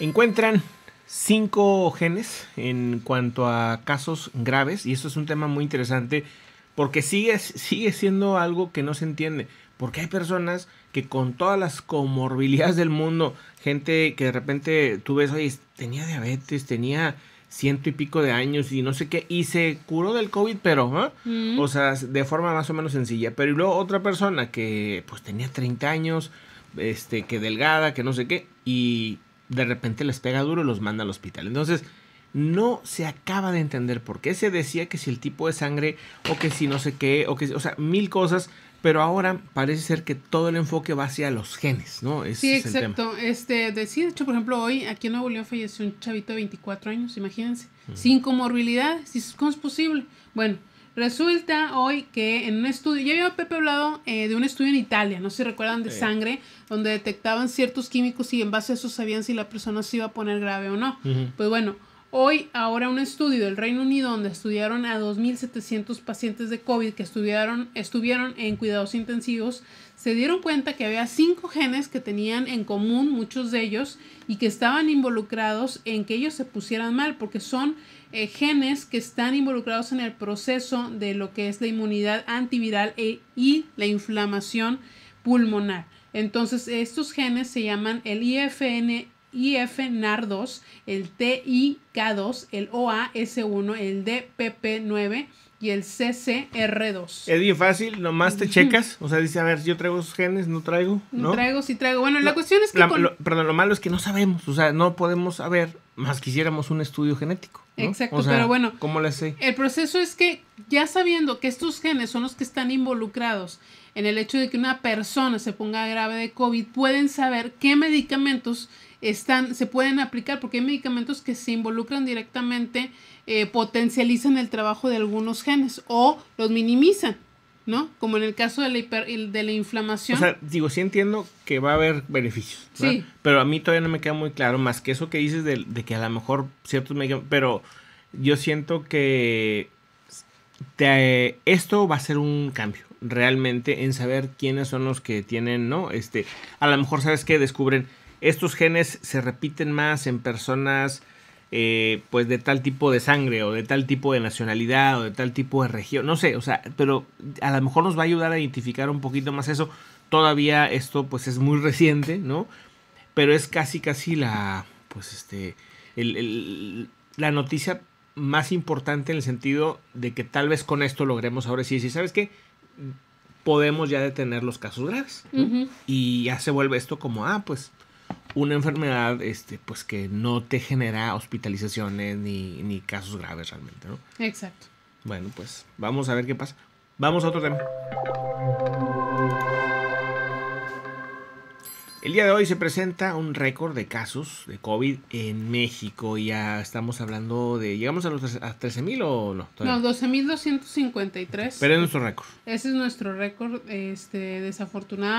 Encuentran cinco genes en cuanto a casos graves y esto es un tema muy interesante porque sigue, sigue siendo algo que no se entiende. Porque hay personas que con todas las comorbilidades del mundo, gente que de repente tú ves, oye, tenía diabetes, tenía ciento y pico de años y no sé qué, y se curó del COVID, pero, ¿ah? o sea, de forma más o menos sencilla. Pero luego otra persona que pues tenía 30 años, este, que delgada, que no sé qué, y de repente les pega duro y los manda al hospital. Entonces, no se acaba de entender por qué se decía que si el tipo de sangre o que si no sé qué, o que, o sea, mil cosas, pero ahora parece ser que todo el enfoque va hacia los genes, ¿no? sí, es exacto. El Este, de, hecho, por ejemplo, hoy aquí en Nuevo León falleció un chavito de 24 años, imagínense, sin comorbilidad ¿cómo es posible? Bueno, Resulta hoy que en un estudio, ya había Pepe hablado eh, de un estudio en Italia, no sé si recuerdan, de sangre, donde detectaban ciertos químicos y en base a eso sabían si la persona se iba a poner grave o no. Pues bueno, Hoy, ahora un estudio del Reino Unido donde estudiaron a 2.700 pacientes de COVID que estuvieron en cuidados intensivos, se dieron cuenta que había cinco genes que tenían en común muchos de ellos y que estaban involucrados en que ellos se pusieran mal, porque son eh, genes que están involucrados en el proceso de lo que es la inmunidad antiviral e, y la inflamación pulmonar. Entonces, estos genes se llaman el IFN if 2 el TIK2, el OAS1, el DPP9 y el CCR2. Es bien fácil, nomás te checas, o sea, dice, a ver, yo traigo esos genes, no traigo, ¿no? traigo, sí traigo. Bueno, la, cuestión es que... lo, malo es que no sabemos, o sea, no podemos saber, más quisiéramos un estudio genético. Exacto, pero bueno. ¿Cómo le sé? El proceso es que ya sabiendo que estos genes son los que están involucrados en el hecho de que una persona se ponga grave de COVID, pueden saber qué medicamentos están, se pueden aplicar, porque hay medicamentos que se involucran directamente, eh, potencializan el trabajo de algunos genes o los minimizan. ¿no? Como en el caso de la, hiper, de la inflamación. O sea, digo, sí entiendo que va a haber beneficios, pero a mí todavía no me queda muy claro, más que eso que dices de, de que a lo mejor ciertos medicamentos, pero yo siento que esto va a ser un cambio realmente en saber quiénes son los que tienen, ¿no? Este, a lo mejor sabes que descubren estos genes se repiten más en personas eh, pues de tal tipo de sangre o de tal tipo de nacionalidad o de tal tipo de región, no sé, o sea, pero a lo mejor nos va a ayudar a identificar un poquito más eso. Todavía esto pues es muy reciente, ¿no? Pero es casi casi la pues este el, la noticia más importante en el sentido de que tal vez con esto logremos ahora sí sí, ¿sabes qué? Podemos ya detener los casos graves. Y ya se vuelve esto como, ah, pues una enfermedad este, pues que no te genera hospitalizaciones ni, ni casos graves realmente, ¿no? Exacto. Bueno, pues vamos a ver qué pasa. Vamos a otro tema. El día de hoy se presenta un récord de casos de COVID en México. Ya estamos hablando de. ¿Llegamos a los 13.000 o no? No, 12.253. Pero es nuestro récord. Ese es nuestro récord. Este, desafortunado